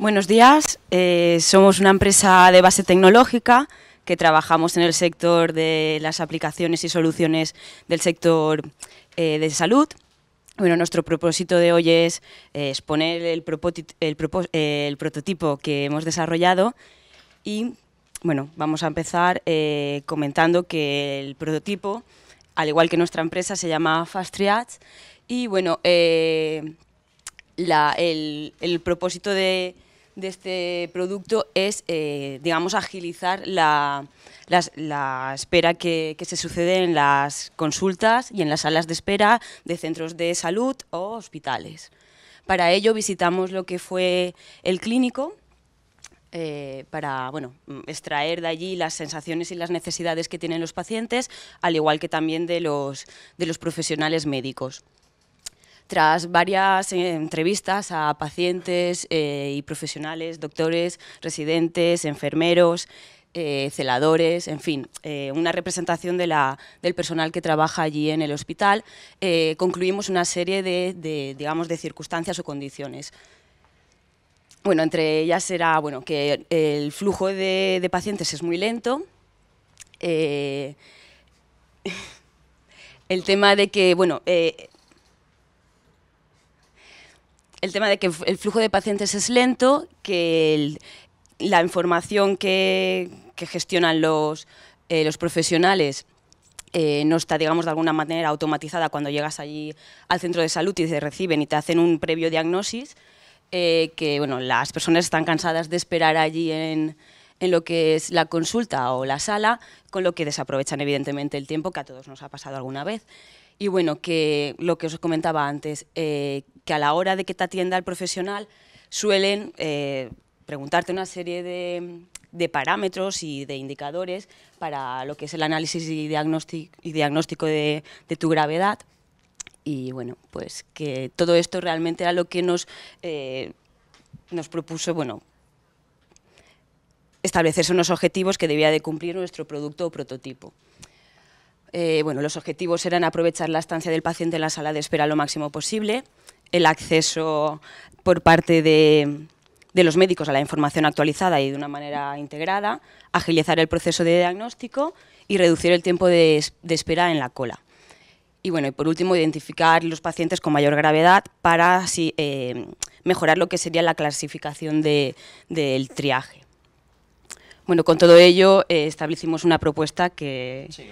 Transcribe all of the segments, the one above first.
Buenos días, eh, somos una empresa de base tecnológica que trabajamos en el sector de las aplicaciones y soluciones del sector eh, de salud. Bueno, nuestro propósito de hoy es eh, exponer el, el, prototipo que hemos desarrollado y bueno, vamos a empezar comentando que el prototipo, al igual que nuestra empresa, se llama Fast y bueno, el propósito de, de este producto es, eh, digamos, agilizar la, espera que, se sucede en las consultas y en las salas de espera de centros de salud o hospitales. Para ello visitamos lo que fue el clínico, eh, para extraer de allí las sensaciones y las necesidades que tienen los pacientes, al igual que también de los profesionales médicos tras varias eh, entrevistas a pacientes eh, y profesionales, doctores, residentes, enfermeros, eh, celadores, en fin, una representación de la, del personal que trabaja allí en el hospital, concluimos una serie de, digamos, de circunstancias o condiciones. Bueno, entre ellas era bueno, que el flujo de, pacientes es muy lento, el tema de que, bueno, el tema de que el flujo de pacientes es lento, que la información que, gestionan los, eh, profesionales eh, no está, digamos, de alguna manera automatizada cuando llegas allí al centro de salud y te reciben y te hacen un previo diagnosis, eh, que bueno, las personas están cansadas de esperar allí en lo que es la consulta o la sala, con lo que desaprovechan evidentemente el tiempo que a todos nos ha pasado alguna vez. Y bueno, que lo que os comentaba antes, eh, que a la hora de que te atienda el profesional suelen eh, preguntarte una serie de, parámetros y de indicadores para lo que es el análisis y, diagnóstico, de, tu gravedad. Y bueno, pues que todo esto realmente era lo que nos, eh, nos propuso, bueno, establecerse unos objetivos que debía de cumplir nuestro producto o prototipo. Eh, bueno, los objetivos eran aprovechar la estancia del paciente en la sala de espera lo máximo posible, el acceso por parte de, los médicos a la información actualizada y de una manera integrada, agilizar el proceso de diagnóstico y reducir el tiempo de, espera en la cola. Y bueno, y por último, identificar los pacientes con mayor gravedad para así, eh, mejorar lo que sería la clasificación del triaje. Bueno, con todo ello eh, establecimos una propuesta que, sí,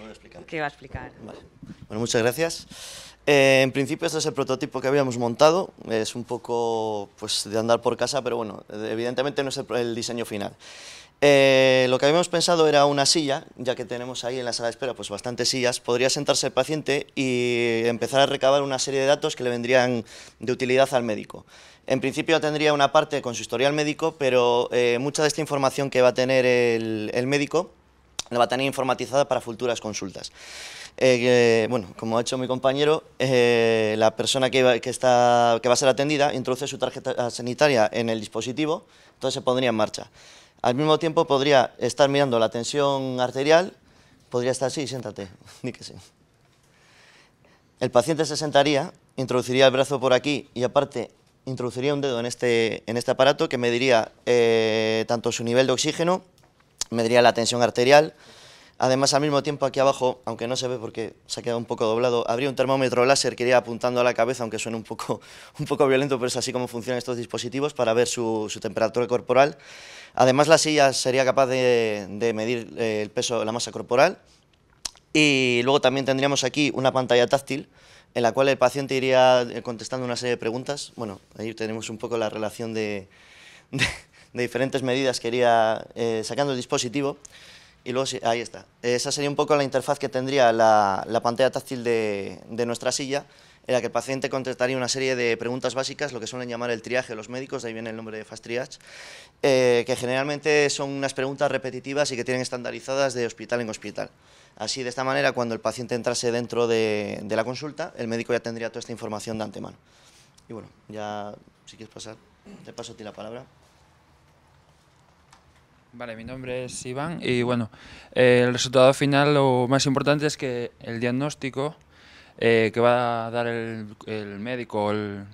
que va a explicar. Bueno, muchas gracias. Eh, en principio este es el prototipo que habíamos montado, es un poco pues, de andar por casa, pero bueno, evidentemente no es el diseño final. Eh, lo que habíamos pensado era una silla, ya que tenemos ahí en la sala de espera pues bastantes sillas, podría sentarse el paciente y empezar a recabar una serie de datos que le vendrían de utilidad al médico. En principio tendría una parte con su historial médico, pero eh, mucha de esta información que va a tener el, médico la va a tener informatizada para futuras consultas. Eh, bueno, como ha hecho mi compañero, la persona que, que va a ser atendida introduce su tarjeta sanitaria en el dispositivo, entonces se pondría en marcha. Al mismo tiempo podría estar mirando la tensión arterial, podría estar así, siéntate, El paciente se sentaría, introduciría el brazo por aquí y aparte introduciría un dedo en este, este aparato que mediría eh, tanto su nivel de oxígeno, mediría la tensión arterial, Además, al mismo tiempo aquí abajo, aunque no se ve porque se ha quedado un poco doblado, habría un termómetro láser que iría apuntando a la cabeza, aunque suene un poco, un poco violento, pero es así como funcionan estos dispositivos para ver su, temperatura corporal. Además, la silla sería capaz de, medir eh, el peso, la masa corporal. Y luego también tendríamos aquí una pantalla táctil, en la cual el paciente iría eh, contestando una serie de preguntas. Bueno, ahí tenemos un poco la relación de, diferentes medidas que iría eh, sacando el dispositivo. Y luego, ahí está. Esa sería un poco la interfaz que tendría la, la pantalla táctil de, de, nuestra silla, en la que el paciente contestaría una serie de preguntas básicas, lo que suelen llamar el triaje los médicos, de ahí viene el nombre de Fast Triage, eh, que generalmente son unas preguntas repetitivas y que tienen estandarizadas de hospital en hospital. Así, de esta manera, cuando el paciente entrase dentro de, de la consulta, el médico ya tendría toda esta información de antemano. Y bueno, ya si quieres pasar, te paso a ti la palabra. Vale, mi nombre es Iván y bueno, el resultado final lo más importante es que el diagnóstico eh, que va a dar el, médico o el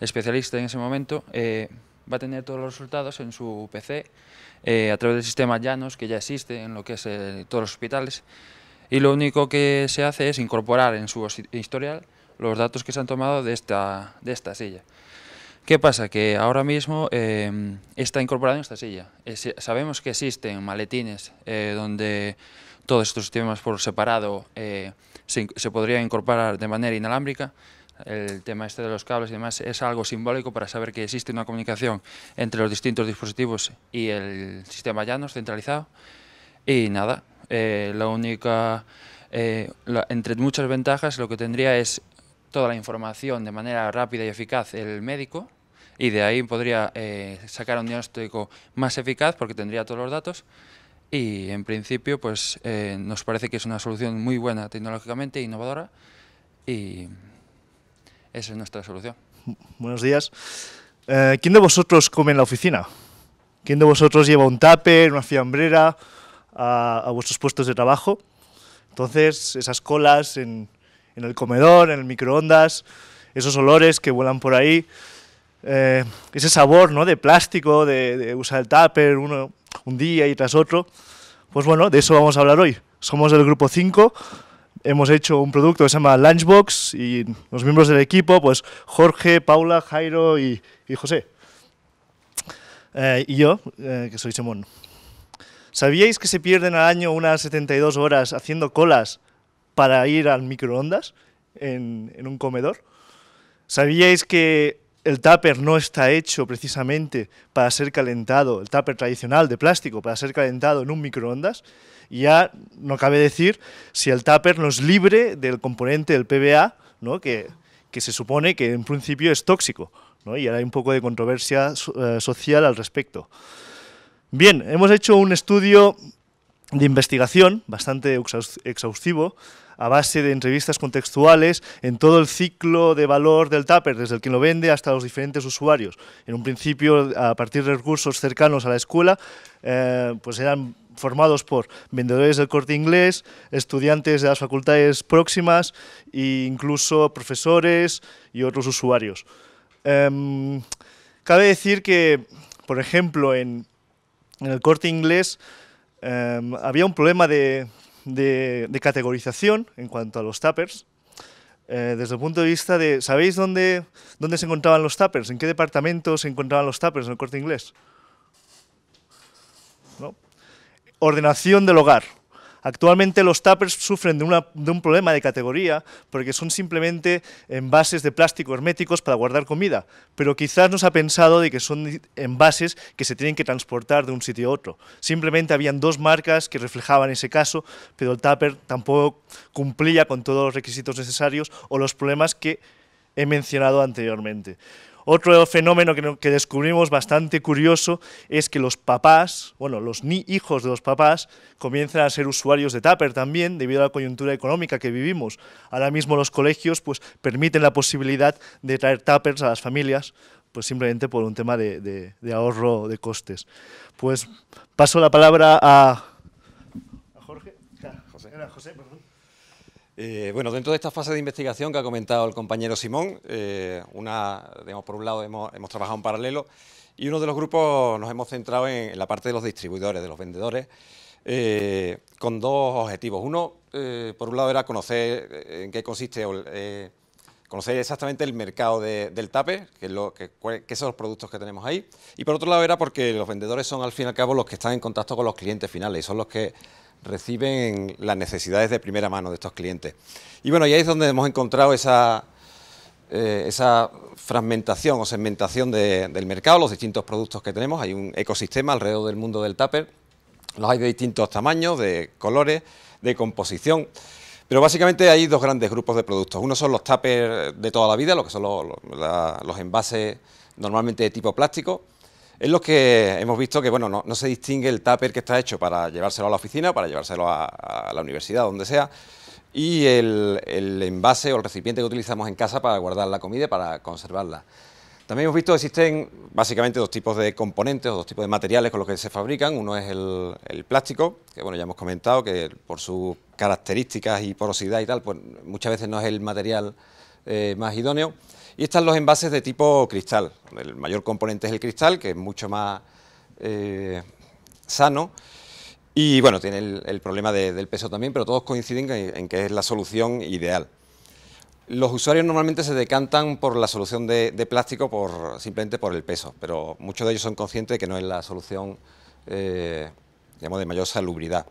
especialista en ese momento eh, va a tener todos los resultados en su PC eh, a través del sistema Llanos que ya existe en lo que es todos los hospitales y lo único que se hace es incorporar en su historial los datos que se han tomado de esta, de esta silla. ¿Qué pasa? Que ahora mismo em, está incorporado en esta silla. sabemos que existen maletines eh, donde todos estos sistemas por separado eh, se, podrían incorporar de manera inalámbrica. El tema este de los cables y demás es algo simbólico para saber que existe una comunicación entre los distintos dispositivos y el sistema llano centralizado. Y nada, eh, la única, entre muchas ventajas, lo que tendría es toda la información de manera rápida y eficaz el médico y de ahí podría eh, sacar un diagnóstico más eficaz porque tendría todos los datos y en principio pues eh, nos parece que es una solución muy buena tecnológicamente, innovadora y esa es nuestra solución. Buenos días. Eh, ¿Quién de vosotros come en la oficina? ¿Quién de vosotros lleva un tupper, una fiambrera a, vuestros puestos de trabajo? Entonces, esas colas en, en el comedor, en el microondas, esos olores que vuelan por ahí, eh, ese sabor ¿no? de plástico, de, usar el tupper uno, un día y tras otro. Pues bueno, de eso vamos a hablar hoy. Somos del grupo 5, hemos hecho un producto que se llama Lunchbox y los miembros del equipo, pues Jorge, Paula, Jairo y, José. Eh, y yo, eh, que soy Simón. ¿Sabíais que se pierden al año unas 72 horas haciendo colas para ir al microondas en, en un comedor? ¿Sabíais que el tupper no está hecho precisamente para ser calentado, el tupper tradicional de plástico, para ser calentado en un microondas, ya no cabe decir si el tupper nos libre del componente del PBA, ¿no? que, se supone que en principio es tóxico, y ahora hay un poco de controversia eh, social al respecto. Bien, hemos hecho un estudio de investigación bastante exhaustivo a base de entrevistas contextuales en todo el ciclo de valor del tupper, desde el que lo vende hasta los diferentes usuarios. En un principio, a partir de recursos cercanos a la escuela, eh, pues eran formados por vendedores del corte inglés, estudiantes de las facultades próximas e incluso profesores y otros usuarios. Em, cabe decir que, por ejemplo, en, en el corte inglés, Em, había un problema de, categorización en cuanto a los tappers, eh, desde el punto de vista de, ¿sabéis dónde, dónde se encontraban los tappers? ¿En qué departamento se encontraban los tappers en el corte inglés? Ordenación del hogar. Actualmente los tuppers sufren de, un problema de categoría porque son simplemente envases de plástico herméticos para guardar comida, pero quizás no se ha pensado de que son envases que se tienen que transportar de un sitio a otro. Simplemente habían dos marcas que reflejaban ese caso, pero el tupper tampoco cumplía con todos los requisitos necesarios o los problemas que he mencionado anteriormente. Otro fenómeno que, descubrimos bastante curioso es que los papás, bueno, los ni hijos de los papás, comienzan a ser usuarios de Tupper también, debido a la coyuntura económica que vivimos. Ahora mismo los colegios pues, permiten la posibilidad de traer Tuppers a las familias, pues simplemente por un tema de, ahorro de costes. Pues paso la palabra a... Jorge? José, eh, bueno, dentro de esta fase de investigación que ha comentado el compañero Simón, eh, por un lado hemos, trabajado en paralelo y uno de los grupos nos hemos centrado en, la parte de los distribuidores, de los vendedores, eh, con dos objetivos. Uno, por un lado, era conocer en qué consiste, conocer exactamente el mercado del tape, que, son los productos que tenemos ahí. Y por otro lado, era porque los vendedores son al fin y al cabo los que están en contacto con los clientes finales y son los que reciben las necesidades de primera mano de estos clientes. Y bueno, y ahí es donde hemos encontrado esa, eh, esa fragmentación o segmentación de, del mercado, los distintos productos que tenemos. Hay un ecosistema alrededor del mundo del tupper, los hay de distintos tamaños, de colores, de composición. Pero básicamente hay dos grandes grupos de productos. Uno son los tuppers de toda la vida, lo que son los, los envases normalmente de tipo plástico, es lo que hemos visto que bueno, no, se distingue el tupper que está hecho para llevárselo a la oficina, para llevárselo a, la universidad, donde sea, y el, envase o el recipiente que utilizamos en casa para guardar la comida, para conservarla. También hemos visto que existen básicamente dos tipos de componentes o dos tipos de materiales con los que se fabrican. Uno es el, el plástico, que bueno, ya hemos comentado que por sus características y porosidad y tal, pues muchas veces no es el material eh, más idóneo. Y están los envases de tipo cristal. El mayor componente es el cristal, que es mucho más eh, sano. Y bueno, tiene el, problema del peso también, pero todos coinciden en, que es la solución ideal. Los usuarios normalmente se decantan por la solución de, plástico por, simplemente por el peso, pero muchos de ellos son conscientes de que no es la solución eh, de mayor salubridad.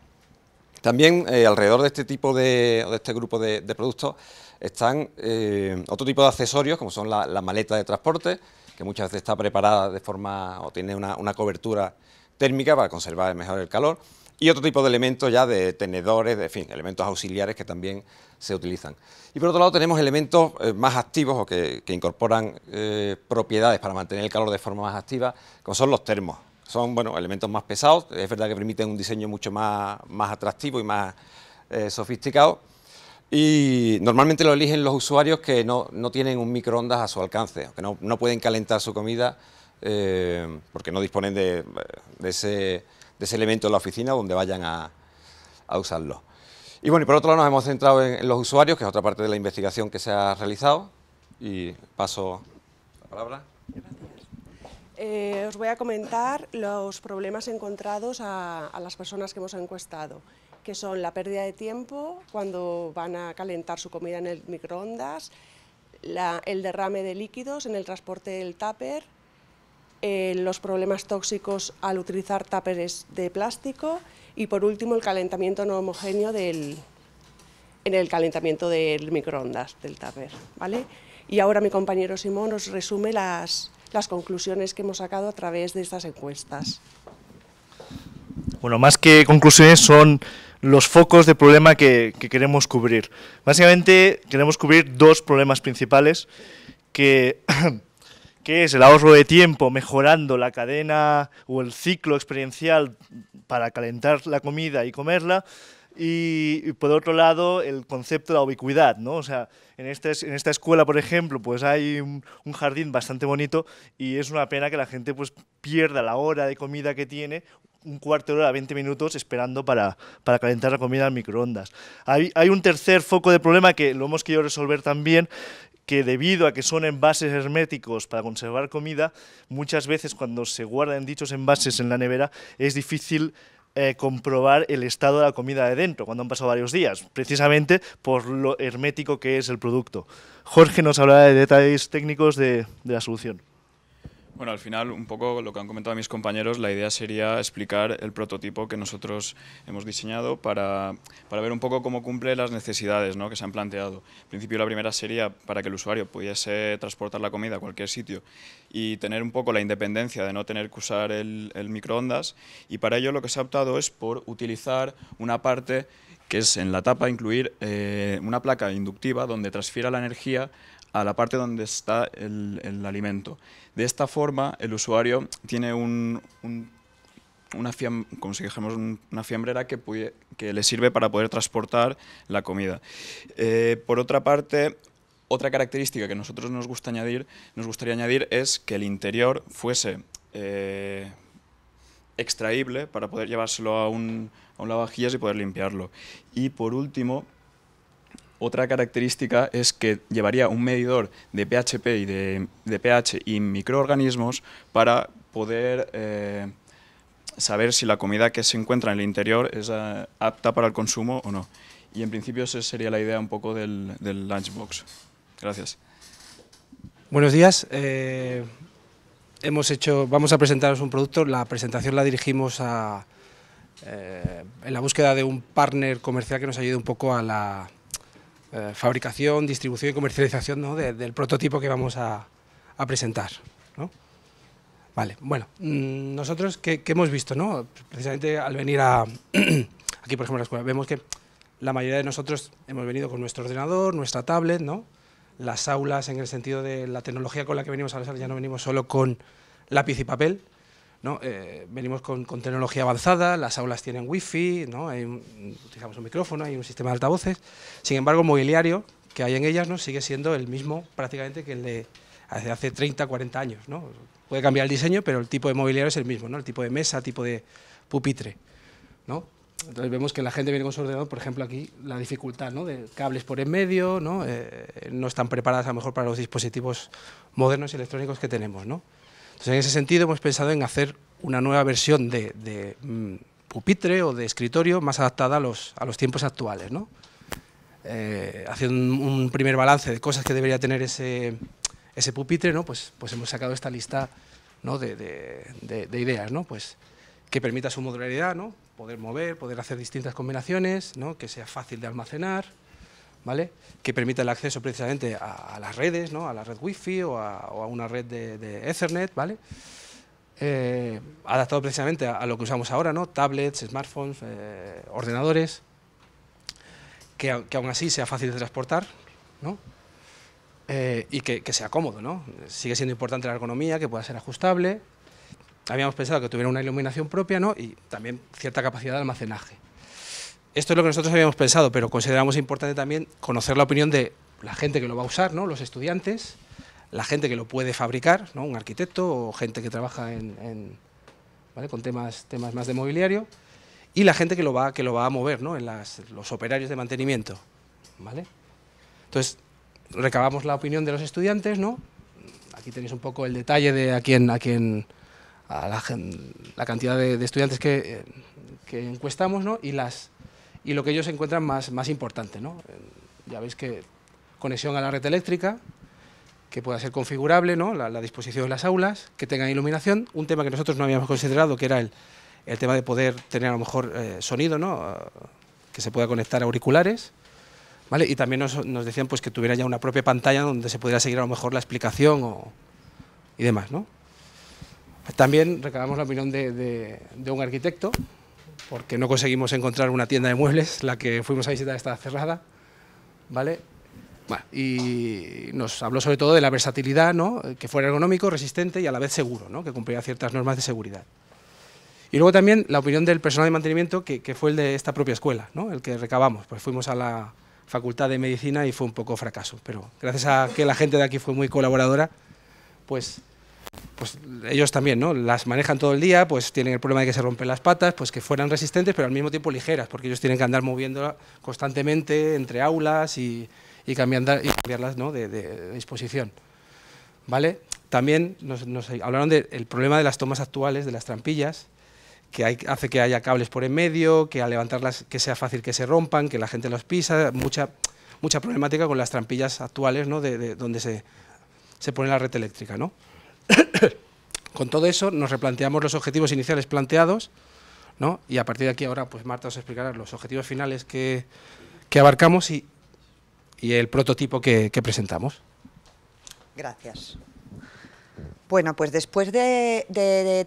También alrededor de este tipo de, de este grupo de productos están eh, otro tipo de accesorios, como son la, maleta de transporte, que muchas veces está preparada de forma o tiene una, cobertura térmica para conservar mejor el calor, y otro tipo de elementos ya de tenedores, de fin, elementos auxiliares que también se utilizan. Y por otro lado tenemos elementos eh, más activos o que, incorporan eh, propiedades para mantener el calor de forma más activa, como son los termos. Son bueno, elementos más pesados, es verdad que permiten un diseño mucho más, más atractivo y más sofisticado, y normalmente lo eligen los usuarios que no, tienen un microondas a su alcance, que no, pueden calentar su comida eh, porque no disponen de, ese, elemento en la oficina donde vayan a, usarlo. Y bueno, y por otro lado nos hemos centrado en, los usuarios, que es otra parte de la investigación que se ha realizado. Y paso la palabra. Eh, os voy a comentar los problemas encontrados a las personas que hemos encuestado que son la pérdida de tiempo cuando van a calentar su comida en el microondas, el derrame de líquidos en el transporte del tupper, eh, los problemas tóxicos al utilizar tuppers de plástico y por último el calentamiento no homogéneo del, en el calentamiento del microondas del tupper. ¿vale? Y ahora mi compañero Simón nos resume las, las conclusiones que hemos sacado a través de estas encuestas. Bueno, más que conclusiones son los focos de problema que, que queremos cubrir. Básicamente queremos cubrir dos problemas principales, que, que es el ahorro de tiempo mejorando la cadena o el ciclo experiencial para calentar la comida y comerla, y, por otro lado, el concepto de la ubicuidad, ¿no? O sea, en, este, en esta escuela, por ejemplo, pues hay un, jardín bastante bonito y es una pena que la gente pues pierda la hora de comida que tiene, un cuarto de hora, 20 minutos, esperando para, para calentar la comida al microondas. Hay, hay un tercer foco de problema que lo hemos querido resolver también, que debido a que son envases herméticos para conservar comida, muchas veces cuando se guardan dichos envases en la nevera es difícil eh, comprobar el estado de la comida de dentro cuando han pasado varios días, precisamente por lo hermético que es el producto. Jorge nos hablará de detalles técnicos de la solución. Bueno, al final, un poco lo que han comentado mis compañeros, la idea sería explicar el prototipo que nosotros hemos diseñado para, ver un poco cómo cumple las necesidades ¿no? que se han planteado. En principio, la primera sería para que el usuario pudiese transportar la comida a cualquier sitio y tener un poco la independencia de no tener que usar el, microondas. Y para ello lo que se ha optado es por utilizar una parte que es en la tapa incluir eh, una placa inductiva donde transfiera la energía a la parte donde está el, alimento. De esta forma, el usuario tiene un, una, una fiambrera que, que, le sirve para poder transportar la comida. Eh, por otra parte, otra característica que nosotros nos, gusta añadir, nos gustaría añadir es que el interior fuese eh, extraíble para poder llevárselo a un, a un lavavajillas y poder limpiarlo. Y por último, otra característica es que llevaría un medidor de PHP y de, pH y microorganismos para poder eh, saber si la comida que se encuentra en el interior es eh, apta para el consumo o no. Y en principio esa sería la idea un poco del, lunchbox. Gracias. Buenos días. Eh, hemos hecho, vamos a presentaros un producto. La presentación la dirigimos a, en la búsqueda de un partner comercial que nos ayude un poco a la eh, fabricación, distribución y comercialización del prototipo que vamos a, presentar. Vale, bueno, mm, nosotros ¿qué hemos visto, ¿no? precisamente al venir a, aquí por ejemplo a la escuela, vemos que la mayoría de nosotros hemos venido con nuestro ordenador, nuestra tablet, ¿no? las aulas en el sentido de la tecnología con la que venimos a las ya no venimos solo con lápiz y papel, eh, venimos con, tecnología avanzada, las aulas tienen wifi, ¿no? Hay utilizamos un micrófono, hay un sistema de altavoces. Sin embargo, el mobiliario que hay en ellas ¿no? sigue siendo el mismo prácticamente que el de hace, 30, 40 años. Puede cambiar el diseño, pero el tipo de mobiliario es el mismo, el tipo de mesa, tipo de pupitre. Entonces vemos que la gente viene con su ordenador, por ejemplo, aquí la dificultad de cables por en medio, eh, ¿no? están preparadas a lo mejor para los dispositivos modernos y electrónicos que tenemos. Entonces, en ese sentido, hemos pensado en hacer una nueva versión de, mm, pupitre o de escritorio más adaptada a los, tiempos actuales, eh, haciendo un, primer balance de cosas que debería tener ese, pupitre, Pues, pues hemos sacado esta lista de, ideas, pues que permita su modularidad, Poder mover, poder hacer distintas combinaciones, Que sea fácil de almacenar, que permita el acceso precisamente a, las redes, a la red Wi-Fi o a, una red de, Ethernet, ¿vale? Eh, adaptado precisamente a, lo que usamos ahora, ¿no? tablets, smartphones, eh, ordenadores, que, aún así sea fácil de transportar ¿no? Eh, y que, sea cómodo. ¿no? Sigue siendo importante la ergonomía, que pueda ser ajustable. Habíamos pensado que tuviera una iluminación propia ¿no? y también cierta capacidad de almacenaje. Esto es lo que nosotros habíamos pensado, pero consideramos importante también conocer la opinión de la gente que lo va a usar, ¿no? los estudiantes, la gente que lo puede fabricar, ¿no? un arquitecto o gente que trabaja en, con temas, más de mobiliario, y la gente que lo va, a mover, ¿no? en los operarios de mantenimiento. ¿vale? Entonces, recabamos la opinión de los estudiantes, ¿no? aquí tenéis un poco el detalle de a quién, a quién, la, cantidad de, estudiantes que, eh, que encuestamos, ¿no? y las y lo que ellos encuentran más, más importante. ¿no? Ya veis que conexión a la red eléctrica, que pueda ser configurable, ¿no? la, disposición de las aulas, que tengan iluminación, un tema que nosotros no habíamos considerado, que era el, el tema de poder tener a lo mejor eh, sonido, ¿no? Ah, que se pueda conectar auriculares, ¿vale? y también nos, decían pues, que tuviera ya una propia pantalla donde se pudiera seguir a lo mejor la explicación o, y demás. ¿no? También recabamos la opinión de, de, de un arquitecto, porque no conseguimos encontrar una tienda de muebles, la que fuimos a visitar estaba cerrada, ¿vale? y nos habló sobre todo de la versatilidad, ¿no? que fuera ergonómico, resistente y a la vez seguro, ¿no? que cumpliera ciertas normas de seguridad. Y luego también la opinión del personal de mantenimiento, que, que fue el de esta propia escuela, ¿no? el que recabamos. Pues fuimos a la Facultad de Medicina y fue un poco fracaso, pero gracias a que la gente de aquí fue muy colaboradora, pues pues ellos también, ¿no? Las manejan todo el día, pues tienen el problema de que se rompen las patas, pues que fueran resistentes, pero al mismo tiempo ligeras, porque ellos tienen que andar moviéndola constantemente entre aulas y, y cambiarlas de, disposición. ¿Vale? También nos, hablaron del problema de las tomas actuales, de las trampillas, que hace que haya cables por en medio, que al levantarlas que sea fácil que se rompan, que la gente los pisa, mucha, mucha problemática con las trampillas actuales, ¿no? De, donde se, se pone la red eléctrica, ¿no? Con todo eso nos replanteamos los objetivos iniciales planteados ¿no? y a partir de aquí ahora pues Marta os explicará los objetivos finales que, abarcamos y, el prototipo que, presentamos. Gracias. Bueno, pues después de,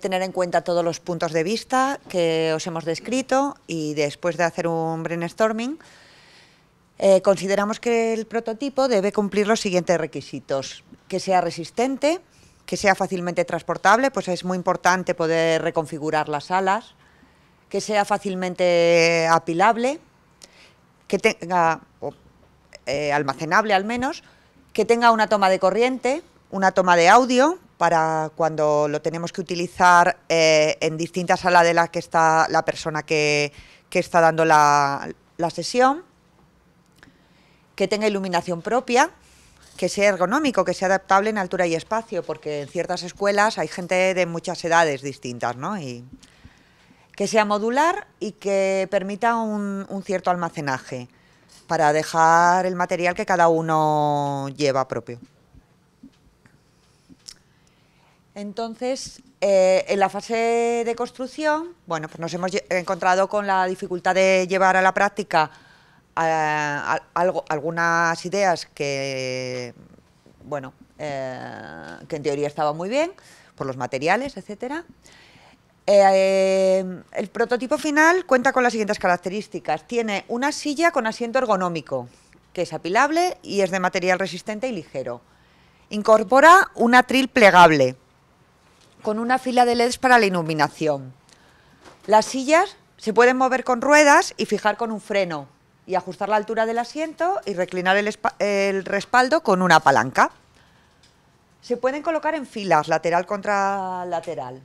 tener en cuenta todos los puntos de vista que os hemos descrito y después de hacer un brainstorming, eh, consideramos que el prototipo debe cumplir los siguientes requisitos. Que sea resistente, que sea fácilmente transportable, pues es muy importante poder reconfigurar las alas. que sea fácilmente apilable, que tenga, eh, almacenable al menos, que tenga una toma de corriente, una toma de audio para cuando lo tenemos que utilizar eh, en distintas salas de las que está la persona que, está dando la, la sesión, que tenga iluminación propia, que sea ergonómico, que sea adaptable en altura y espacio, porque en ciertas escuelas hay gente de muchas edades distintas, ¿no? Y que sea modular y que permita un, cierto almacenaje para dejar el material que cada uno lleva propio. Entonces, eh, en la fase de construcción, bueno, pues nos hemos encontrado con la dificultad de llevar a la práctica algunas ideas que, bueno, eh, que en teoría estaba muy bien, por los materiales, etcétera. Eh, el prototipo final cuenta con las siguientes características. Tiene una silla con asiento ergonómico, que es apilable y es de material resistente y ligero. Incorpora un atril plegable con una fila de LEDs para la iluminación. Las sillas se pueden mover con ruedas y fijar con un freno y ajustar la altura del asiento y reclinar el, respaldo con una palanca. Se pueden colocar en filas, lateral contra lateral.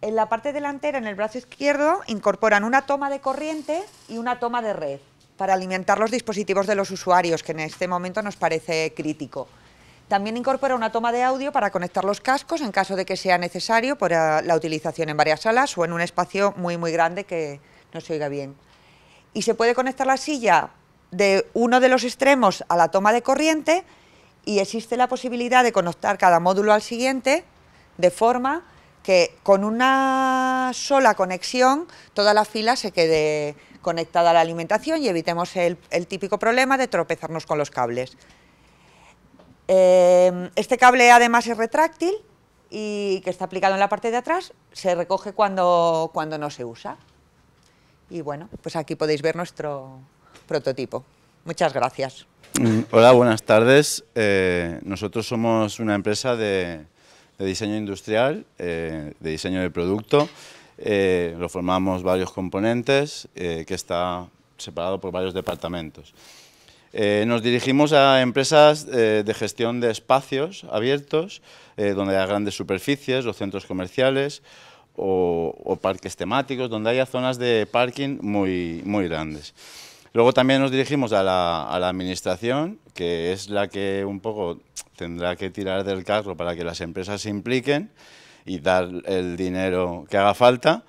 En la parte delantera, en el brazo izquierdo, incorporan una toma de corriente y una toma de red para alimentar los dispositivos de los usuarios, que en este momento nos parece crítico. También incorpora una toma de audio para conectar los cascos en caso de que sea necesario por ah, la utilización en varias salas o en un espacio muy muy grande que no se oiga bien y se puede conectar la silla de uno de los extremos a la toma de corriente y existe la posibilidad de conectar cada módulo al siguiente de forma que con una sola conexión toda la fila se quede conectada a la alimentación y evitemos el, típico problema de tropezarnos con los cables. Eh, este cable además es retráctil y que está aplicado en la parte de atrás, se recoge cuando no se usa. Y bueno, pues aquí podéis ver nuestro prototipo. Muchas gracias. Mm, hola, buenas tardes. Eh, nosotros somos una empresa de, diseño industrial, eh, de diseño de producto. Eh, lo formamos varios componentes que está separado por varios departamentos. nos dirigimos a empresas de gestión de espacios abiertos, donde hay grandes superficies los centros comerciales, o, parques temáticos, donde haya zonas de parking muy, grandes. Luego también nos dirigimos a la, administración, que es la que un poco tendrá que tirar del carro para que las empresas se impliquen y dar el dinero que haga falta.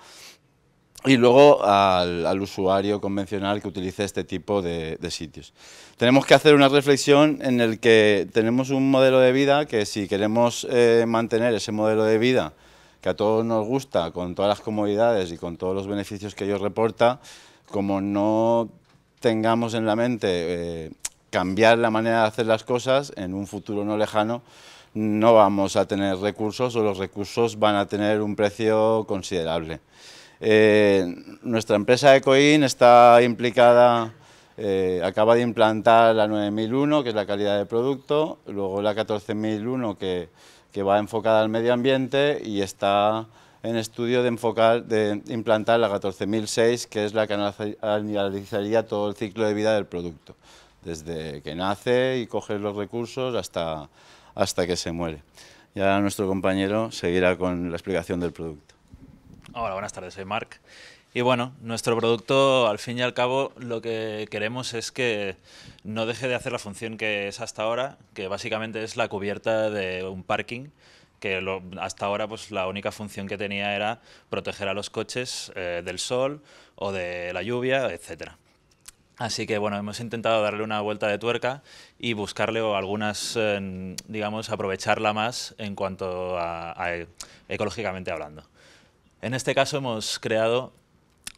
Y luego al, usuario convencional que utilice este tipo de, sitios. Tenemos que hacer una reflexión en el que tenemos un modelo de vida que si queremos eh, mantener ese modelo de vida que a todos nos gusta, con todas las comodidades y con todos los beneficios que ellos reporta, como no tengamos en la mente eh, cambiar la manera de hacer las cosas en un futuro no lejano, no vamos a tener recursos o los recursos van a tener un precio considerable. Eh, nuestra empresa Ecoin está implicada, eh, acaba de implantar la 9001, que es la calidad de producto, luego la 14001, que que va enfocada al medio ambiente y está en estudio de, enfocar, de implantar la 14.006, que es la que analizaría todo el ciclo de vida del producto, desde que nace y coge los recursos hasta, hasta que se muere. Y ahora nuestro compañero seguirá con la explicación del producto. Hola, buenas tardes, soy Marc y bueno, nuestro producto, al fin y al cabo, lo que queremos es que no deje de hacer la función que es hasta ahora, que básicamente es la cubierta de un parking, que hasta ahora pues, la única función que tenía era proteger a los coches eh, del sol o de la lluvia, etc. Así que bueno, hemos intentado darle una vuelta de tuerca y buscarle algunas, eh, digamos, aprovecharla más en cuanto a ecológicamente hablando. En este caso hemos creado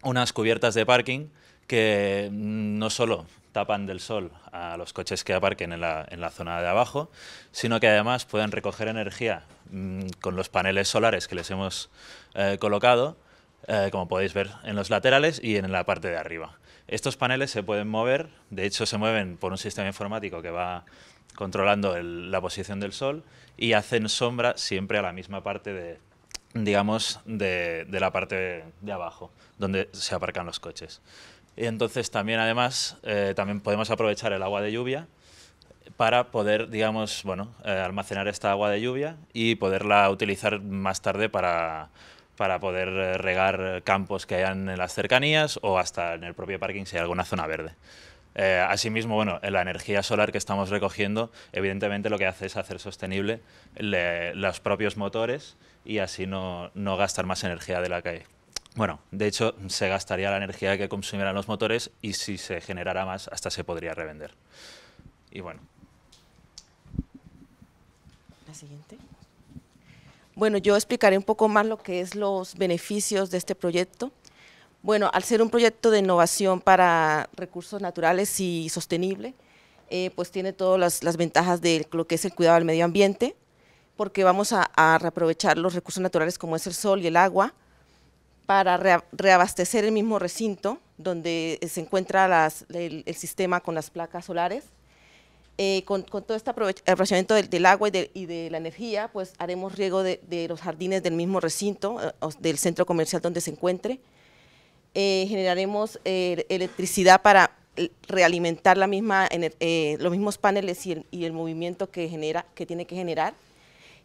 unas cubiertas de parking que no solo tapan del sol a los coches que aparquen en la, en la zona de abajo, sino que además pueden recoger energía mm, con los paneles solares que les hemos eh, colocado, eh, como podéis ver en los laterales y en la parte de arriba. Estos paneles se pueden mover, de hecho se mueven por un sistema informático que va controlando la posición del sol y hacen sombra siempre a la misma parte de, digamos, de, la parte de abajo, donde se aparcan los coches. Y entonces también, además, eh, también podemos aprovechar el agua de lluvia para poder, digamos, bueno, eh, almacenar esta agua de lluvia y poderla utilizar más tarde para, poder eh, regar campos que hayan en las cercanías o hasta en el propio parking si hay alguna zona verde. Eh, asimismo, bueno, la energía solar que estamos recogiendo, evidentemente lo que hace es hacer sostenible los propios motores y así no, gastar más energía de la que Bueno, de hecho, se gastaría la energía que consumieran los motores y si se generara más, hasta se podría revender. Y bueno. La siguiente. Bueno, yo explicaré un poco más lo que es los beneficios de este proyecto. Bueno, al ser un proyecto de innovación para recursos naturales y sostenible, eh, pues tiene todas las, ventajas de lo que es el cuidado del medio ambiente, porque vamos a, reaprovechar los recursos naturales como es el sol y el agua, para reabastecer el mismo recinto donde se encuentra el, sistema con las placas solares. Eh, con, todo este aprovechamiento del, agua y de, la energía, pues haremos riego de los jardines del mismo recinto, eh, del centro comercial donde se encuentre, eh, generaremos eh, electricidad para realimentar eh, los mismos paneles y el, movimiento que, genera, que tiene que generar.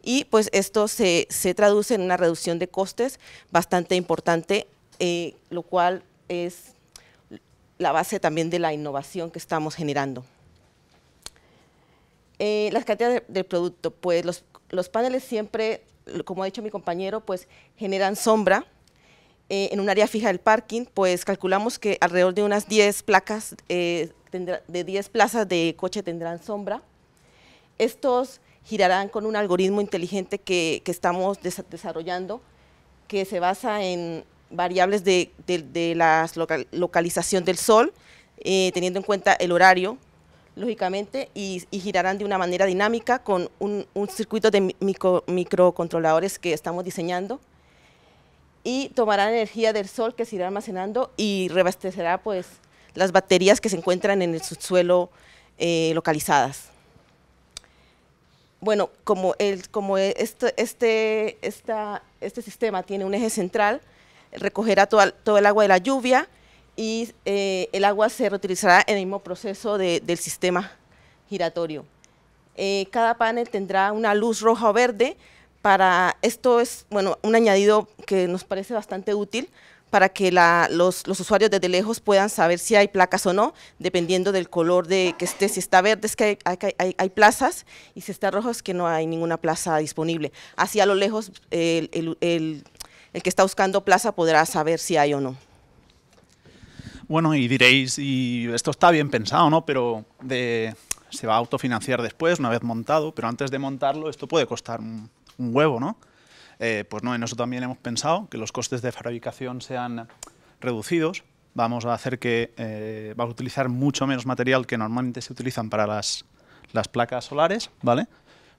Y pues esto se, traduce en una reducción de costes bastante importante, lo cual es la base también de la innovación que estamos generando. las cantidades del producto, pues los, los paneles siempre, como ha dicho mi compañero, pues generan sombra, eh, en un área fija del parking, pues calculamos que alrededor de unas 10 placas, eh, de 10 plazas de coche tendrán sombra. Estos girarán con un algoritmo inteligente que, estamos desarrollando, que se basa en variables de, la localización del sol, eh, teniendo en cuenta el horario, lógicamente, y, girarán de una manera dinámica con un, circuito de microcontroladores que estamos diseñando y tomará energía del sol que se irá almacenando y reabastecerá pues las baterías que se encuentran en el subsuelo eh, localizadas. Bueno, como, el, como este, este, este, sistema tiene un eje central, recogerá todo el agua de la lluvia y eh, el agua se reutilizará en el mismo proceso del sistema giratorio. Eh, cada panel tendrá una luz roja o verde para esto es bueno un añadido que nos parece bastante útil para que los, usuarios desde lejos puedan saber si hay placas o no, dependiendo del color de que esté, si está verde es que hay, plazas y si está rojo es que no hay ninguna plaza disponible. Así a lo lejos el, que está buscando plaza podrá saber si hay o no. Bueno, y diréis, y esto está bien pensado, ¿no? Pero de, se va a autofinanciar después, una vez montado, pero antes de montarlo esto puede costar un huevo, ¿no? Eh, pues no, en eso también hemos pensado, que los costes de fabricación sean reducidos, vamos a hacer que, eh, vamos a utilizar mucho menos material que normalmente se utilizan para las, las placas solares, ¿vale?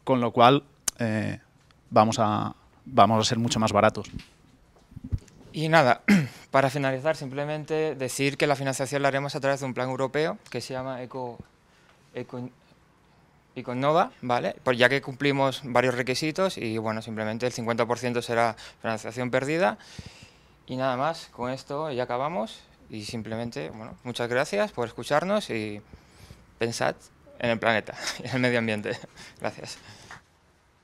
Con lo cual eh, vamos, a, vamos a ser mucho más baratos. Y nada, para finalizar simplemente decir que la financiación la haremos a través de un plan europeo que se llama Eco y con Nova, ¿vale? Pues ya que cumplimos varios requisitos y bueno, simplemente el 50% será financiación perdida. Y nada más, con esto ya acabamos y simplemente, bueno, muchas gracias por escucharnos y pensad en el planeta y en el medio ambiente. Gracias.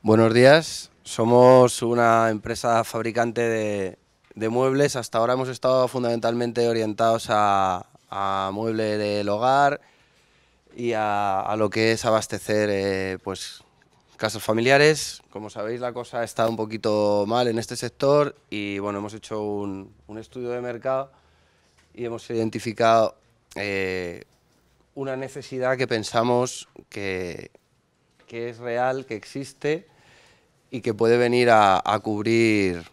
Buenos días, somos una empresa fabricante de, muebles. Hasta ahora hemos estado fundamentalmente orientados a, a mueble del hogar, y a, lo que es abastecer eh, pues, casas familiares. Como sabéis, la cosa ha estado un poquito mal en este sector y bueno, hemos hecho un, estudio de mercado y hemos identificado eh, una necesidad que pensamos que, que, es real, que existe y que puede venir a, cubrir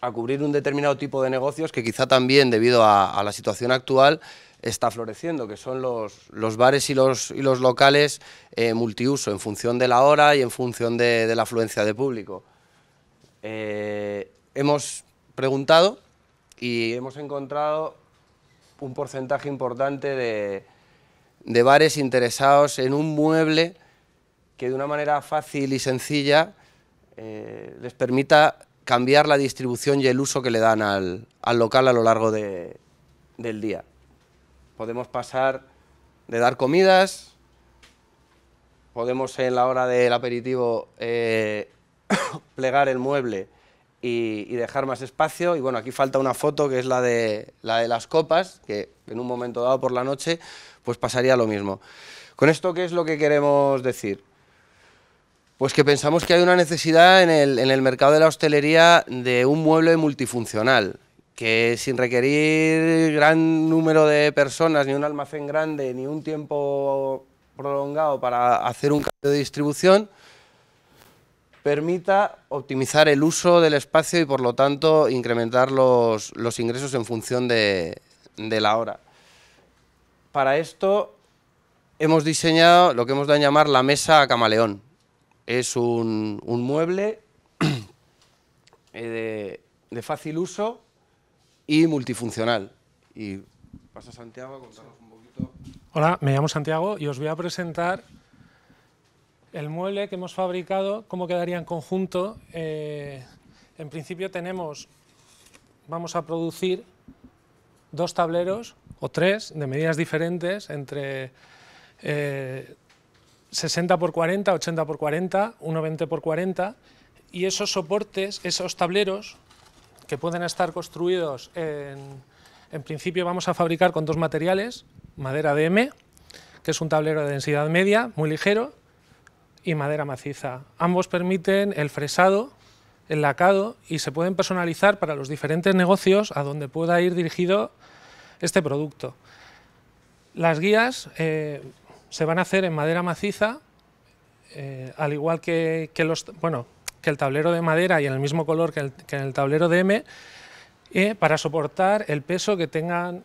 a cubrir un determinado tipo de negocios que quizá también debido a la situación actual está floreciendo, que son los, bares y los, y los locales eh, multiuso, en función de la hora y en función de, la afluencia de público. Eh, hemos preguntado y hemos encontrado un porcentaje importante de, de bares interesados en un mueble que de una manera fácil y sencilla eh, les permita cambiar la distribución y el uso que le dan al, al local a lo largo de, del día podemos pasar de dar comidas, podemos en la hora del aperitivo eh, plegar el mueble y, y, dejar más espacio. Y bueno, aquí falta una foto que es la de, la de las copas, que en un momento dado por la noche pues pasaría lo mismo. ¿Con esto qué es lo que queremos decir? Pues que pensamos que hay una necesidad en el, en el mercado de la hostelería de un mueble multifuncional, que sin requerir gran número de personas, ni un almacén grande, ni un tiempo prolongado para hacer un cambio de distribución, permita optimizar el uso del espacio y por lo tanto incrementar los, ingresos en función de, la hora. Para esto hemos diseñado lo que hemos dado a llamar la mesa camaleón. Es un, mueble eh, de, de fácil uso y multifuncional. Y pasa Santiago a contarnos un poquito. Hola, me llamo Santiago y os voy a presentar el mueble que hemos fabricado, cómo quedaría en conjunto. Eh, en principio tenemos, vamos a producir dos tableros o tres de medidas diferentes entre 60 x 40, 80 x 40, 120 x 40 y esos soportes, esos tableros que pueden estar construidos en, en principio vamos a fabricar con dos materiales, madera DM, que es un tablero de densidad media, muy ligero, y madera maciza. Ambos permiten el fresado, el lacado y se pueden personalizar para los diferentes negocios a donde pueda ir dirigido este producto. Las guías eh, se van a hacer en madera maciza, eh, al igual que, que los... Bueno, que el tablero de madera y en el mismo color que, el, en el tablero de M, eh, para soportar el peso que tengan,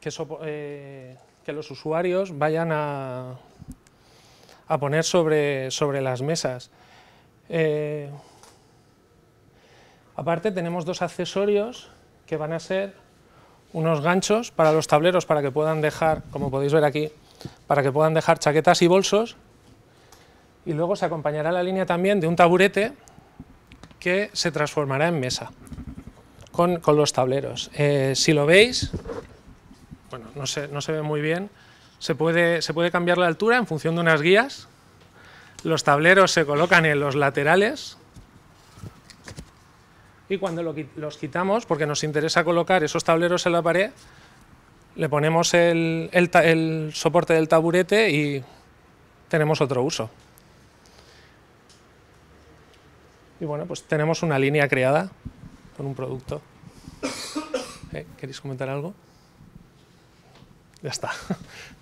que, eh, los usuarios vayan a, poner sobre, sobre, las mesas. Eh, aparte tenemos dos accesorios que van a ser unos ganchos para los tableros para que puedan dejar, como podéis ver aquí, para que puedan dejar chaquetas y bolsos. Y luego se acompañará la línea también de un taburete que se transformará en mesa con, con los tableros. Eh, si lo veis, bueno, no se, no se ve muy bien, se puede, se puede cambiar la altura en función de unas guías. Los tableros se colocan en los laterales y cuando los quitamos, porque nos interesa colocar esos tableros en la pared, le ponemos el soporte del taburete y tenemos otro uso. Y bueno, pues tenemos una línea creada con un producto. Eh, ¿Queréis comentar algo? Ya está.